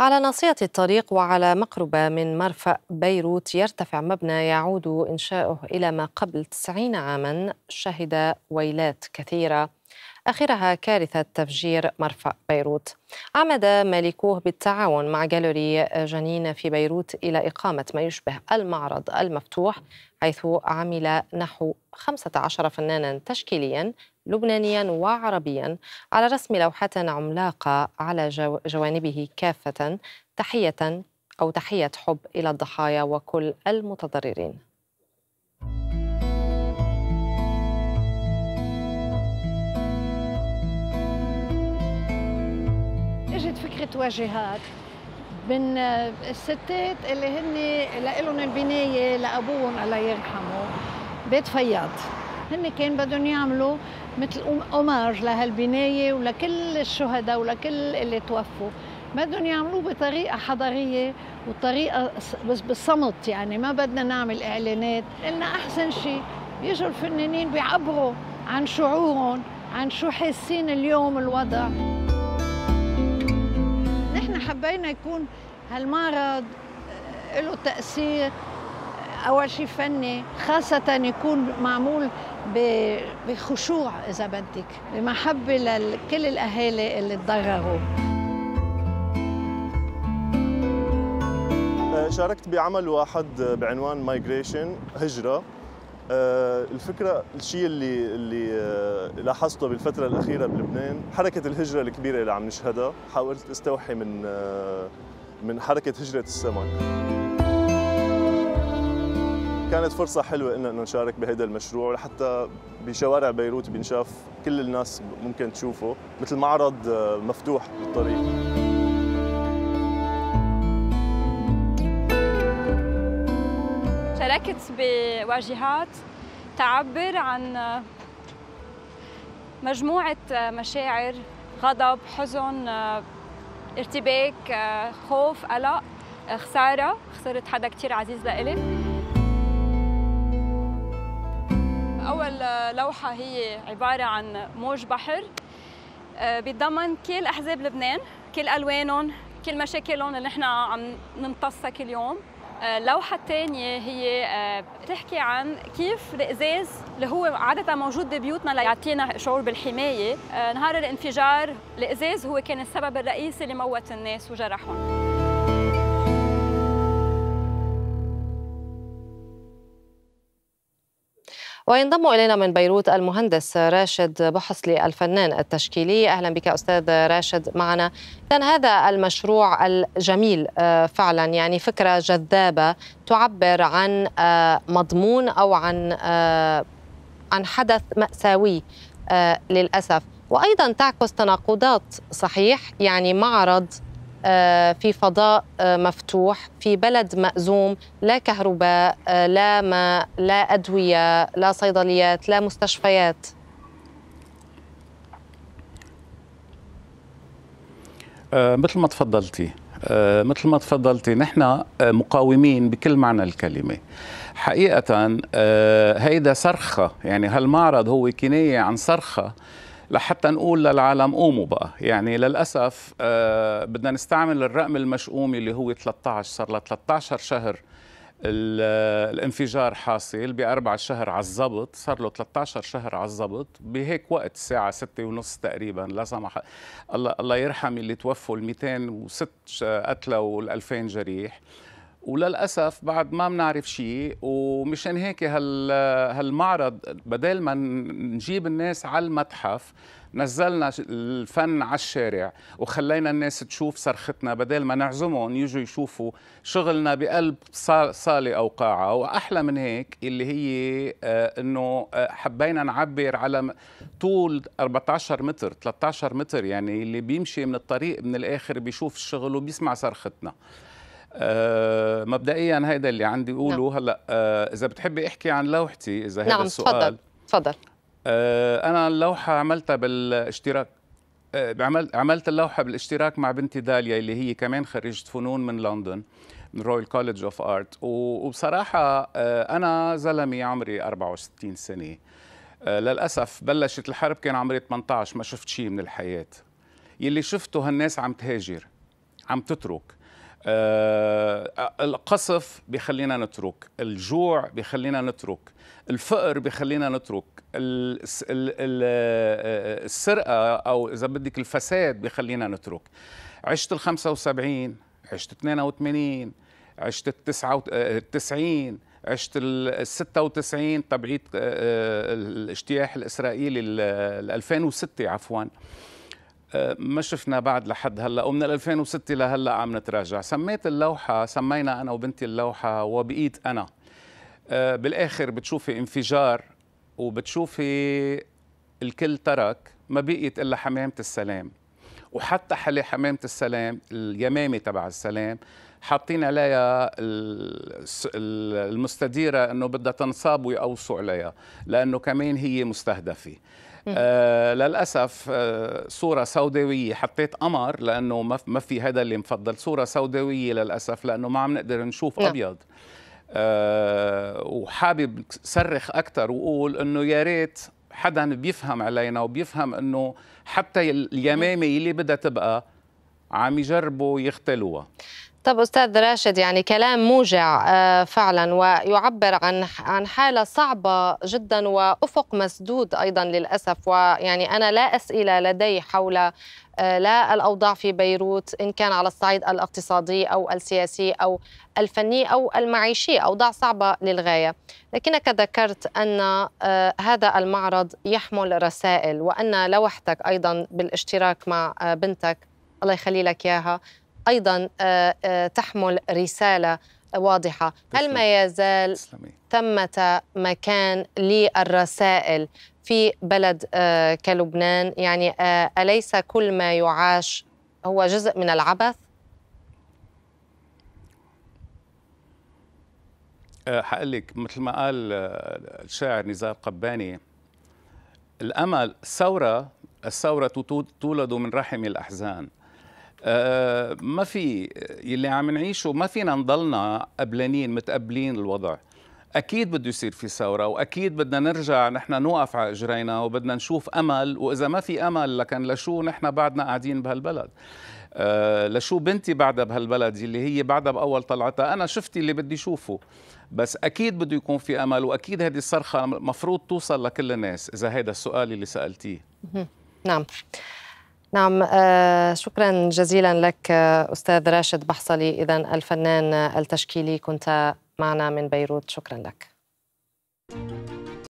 على ناصية الطريق وعلى مقربة من مرفأ بيروت يرتفع مبنى يعود إنشاؤه إلى ما قبل 90 عاما شهد ويلات كثيرة آخرها كارثة تفجير مرفأ بيروت عمد مالكوه بالتعاون مع جاليري جنين في بيروت إلى إقامة ما يشبه المعرض المفتوح حيث عمل نحو 15 فنانا تشكيليا لبنانيا وعربيا على رسم لوحات عملاقة على جوانبه كافة تحية أو تحية حب إلى الضحايا وكل المتضررين اجت فكره واجهات من آه، الستات اللي هن لهم البنايه لابوهم الله يرحمه بيت فياض هن كان بدهم يعملوا مثل أمار لهالبنايه ولكل الشهداء ولكل اللي توفوا بدهم يعملوه بطريقه حضاريه وطريقه بس بالصمت يعني ما بدنا نعمل اعلانات قلنا احسن شيء بيجوا الفنانين بيعبروا عن شعورهم عن شو حاسين اليوم الوضع احنا حبينا يكون هالمعرض آه، له تاثير اول شيء فني خاصه يكون معمول بخشوع اذا بدك بمحبه لكل الاهالي اللي تضرروا شاركت بعمل واحد بعنوان مايجريشن هجره آه، الفكره الشيء اللي اللي آه، لاحظته بالفتره الاخيره بلبنان حركه الهجره الكبيره اللي عم نشهدها حاولت استوحي من آه، من حركه هجره السمك كانت فرصة حلوة إنه نشارك بهذا المشروع لحتى بشوارع بيروت بنشاف كل الناس ممكن تشوفه مثل معرض مفتوح بالطريق تركت بواجهات تعبر عن مجموعة مشاعر غضب، حزن، ارتباك، خوف، قلق، خسارة، خسرت حدا كتير عزيز لإلي أول لوحة هي عبارة عن موج بحر بيتضمن كل أحزاب لبنان، كل ألوانهم، كل مشاكلهم اللي نحن عم نمتصها كل يوم اللوحة آه، الثانية هي آه، بتحكي عن كيف الإزاز اللي هو عادة موجود ببيوتنا ليعطينا شعور بالحماية آه، نهار الانفجار الإزاز هو كان السبب الرئيسي اللي موت الناس وجرحهم وينضم إلينا من بيروت المهندس راشد بحصلي الفنان التشكيلي أهلا بك أستاذ راشد معنا كان هذا المشروع الجميل آه، فعلا يعني فكرة جذابة تعبر عن آه، مضمون أو عن آه، عن حدث مأساوي للأسف وأيضا تعكس تناقضات صحيح يعني معرض آه، في فضاء آه، مفتوح في بلد مأزوم لا كهرباء آه، لا ماء لا أدوية لا صيدليات لا مستشفيات مثل ما تفضلتي مثل ما تفضلتي نحن مقاومين بكل معنى الكلمه حقيقه هيدا صرخه يعني هالمعرض هو كنايه عن صرخه لحتى نقول للعالم قوموا بقى يعني للأسف آه، بدنا نستعمل الرقم المشؤوم اللي هو 13 صار ل 13 شهر آه، الانفجار حاصل بأربع شهر على الزبط صار له 13 شهر على الزبط بهيك وقت الساعة ستة ونص تقريبا لا سمح الله الله يرحم اللي توفوا ال 206 آه، قتلى وال 2000 جريح وللاسف بعد ما بنعرف شيء ومشان هيك هال هالمعرض بدل ما نجيب الناس على المتحف نزلنا الفن على الشارع وخلينا الناس تشوف صرختنا بدل ما نعزمهم يجوا يشوفوا شغلنا بقلب صاله او قاعه واحلى من هيك اللي هي آه، انه آه، حبينا نعبر على طول 14 متر 13 متر يعني اللي بيمشي من الطريق من الاخر بيشوف الشغل وبيسمع صرختنا آه مبدئيا هيدا اللي عندي اقوله نعم. هلا آه اذا بتحبي احكي عن لوحتي اذا هذا نعم السؤال تفضل تفضل آه انا اللوحه عملتها بالاشتراك آه، عملت عملت اللوحه بالاشتراك مع بنتي داليا اللي هي كمان خريجه فنون من لندن من رويال كولج اوف ارت وبصراحه آه، انا زلمه عمري 64 سنه آه، للاسف بلشت الحرب كان عمري 18 ما شفت شيء من الحياه يلي شفته هالناس عم تهاجر عم تترك آه، القصف بيخلينا نترك الجوع بيخلينا نترك الفقر بيخلينا نترك آه، السرقة أو إذا بدك الفساد بيخلينا نترك عشت ال 75 عشت 82 عشت التسعة التسعين عشت ال 96 تبعيد الاجتياح الاسرائيلي ال 2006 عفوا ما شفنا بعد لحد هلا ومن 2006 لهلا عم نتراجع سميت اللوحه سمينا انا وبنتي اللوحه وبقيت انا آه، بالاخر بتشوفي انفجار وبتشوفي الكل ترك ما بقيت الا حمامه السلام وحتى حلي حمامه السلام اليمامه تبع السلام حاطين عليها المستديره انه بدها تنصاب ويقوصوا عليها لانه كمان هي مستهدفه آه للاسف آه صوره سوداويه حطيت قمر لانه ما في هذا اللي مفضل صوره سوداويه للاسف لانه ما عم نقدر نشوف لا. نعم. ابيض آه وحابب صرخ اكثر واقول انه يا ريت حدا بيفهم علينا وبيفهم انه حتى اليمامه اللي بدها تبقى عم يجربوا يختلوها طب استاذ راشد يعني كلام موجع آه، فعلا ويعبر عن عن حاله صعبه جدا وافق مسدود ايضا للاسف ويعني انا لا اسئله لدي حول آه، لا الاوضاع في بيروت ان كان على الصعيد الاقتصادي او السياسي او الفني او المعيشي اوضاع صعبه للغايه لكنك ذكرت ان آه، هذا المعرض يحمل رسائل وان لوحتك ايضا بالاشتراك مع بنتك الله يخلي لك اياها أيضا آه، آه، تحمل رسالة واضحة هل ما يزال ثمة مكان للرسائل في بلد آه، كلبنان يعني أليس كل ما يعاش هو جزء من العبث؟ حقلك مثل ما قال الشاعر نزار قباني الأمل ثوره الثورة تولد من رحم الأحزان آه، آه، ما في اللي عم نعيشه ما فينا نضلنا قبلانين متقبلين الوضع اكيد بده يصير في ثوره واكيد بدنا نرجع نحن نوقف على اجرينا وبدنا نشوف امل واذا ما في امل لكن لشو نحن بعدنا قاعدين بهالبلد آه لشو بنتي بعدها بهالبلد اللي هي بعدها باول طلعتها انا شفت اللي بدي اشوفه بس اكيد بده يكون في امل واكيد هذه الصرخه مفروض توصل لكل الناس اذا هذا السؤال اللي سالتيه نعم نعم آه، شكرا جزيلا لك آه، أستاذ راشد بحصلي إذا الفنان التشكيلي كنت معنا من بيروت شكرا لك